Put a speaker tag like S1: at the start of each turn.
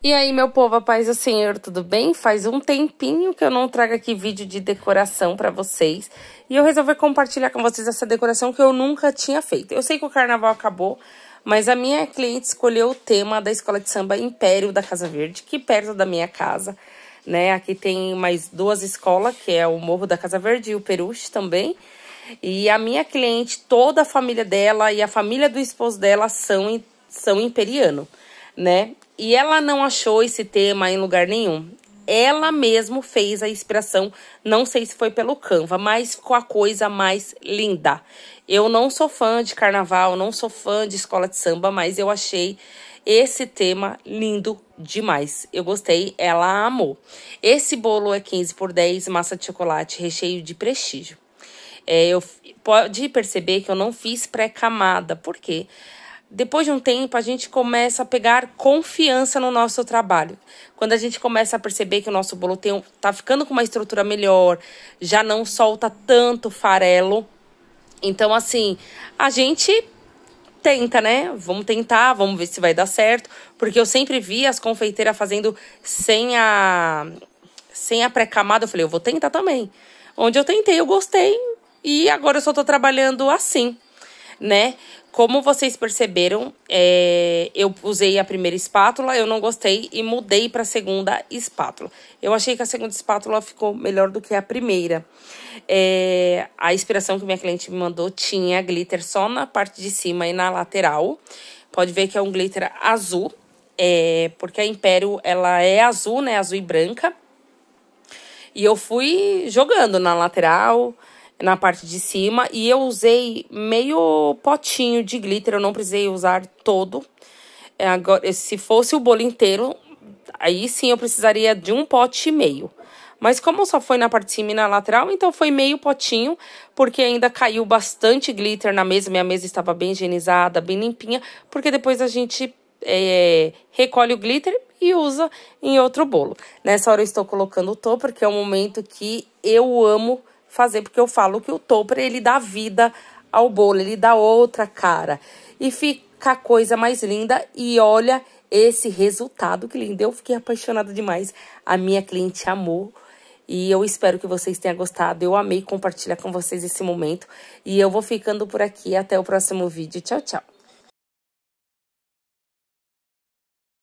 S1: E aí, meu povo, a paz do Senhor, tudo bem? Faz um tempinho que eu não trago aqui vídeo de decoração para vocês. E eu resolvi compartilhar com vocês essa decoração que eu nunca tinha feito. Eu sei que o carnaval acabou, mas a minha cliente escolheu o tema da escola de samba Império da Casa Verde, que é perto da minha casa, né? Aqui tem mais duas escolas, que é o Morro da Casa Verde e o Peruche também. E a minha cliente, toda a família dela e a família do esposo dela são, são imperiano né? E ela não achou esse tema em lugar nenhum. Ela mesmo fez a inspiração, não sei se foi pelo Canva, mas com a coisa mais linda. Eu não sou fã de carnaval, não sou fã de escola de samba, mas eu achei esse tema lindo demais. Eu gostei, ela amou. Esse bolo é 15 por 10, massa de chocolate, recheio de prestígio. É, eu pode perceber que eu não fiz pré-camada, porque depois de um tempo, a gente começa a pegar confiança no nosso trabalho. Quando a gente começa a perceber que o nosso bolo está ficando com uma estrutura melhor, já não solta tanto farelo. Então, assim, a gente tenta, né? Vamos tentar, vamos ver se vai dar certo. Porque eu sempre vi as confeiteiras fazendo sem a, sem a pré-camada. Eu falei, eu vou tentar também. Onde eu tentei, eu gostei. E agora eu só tô trabalhando assim, né? Como vocês perceberam, é, eu usei a primeira espátula, eu não gostei e mudei para a segunda espátula. Eu achei que a segunda espátula ficou melhor do que a primeira. É, a inspiração que minha cliente me mandou tinha glitter só na parte de cima e na lateral. Pode ver que é um glitter azul, é, porque a Império ela é azul, né? Azul e branca. E eu fui jogando na lateral, na parte de cima. E eu usei meio potinho de glitter, eu não precisei usar todo. É, agora, se fosse o bolo inteiro, aí sim eu precisaria de um pote e meio. Mas como só foi na parte de cima e na lateral, então foi meio potinho, porque ainda caiu bastante glitter na mesa. Minha mesa estava bem higienizada, bem limpinha, porque depois a gente é, recolhe o glitter e usa em outro bolo. Nessa hora eu estou colocando o topo, porque é um momento que eu amo fazer, porque eu falo que o topper ele dá vida ao bolo, ele dá outra cara. E fica a coisa mais linda e olha esse resultado que lindo. Eu fiquei apaixonada demais. A minha cliente amou. E eu espero que vocês tenham gostado. Eu amei compartilhar com vocês esse momento. E eu vou ficando por aqui. Até o próximo vídeo. Tchau, tchau.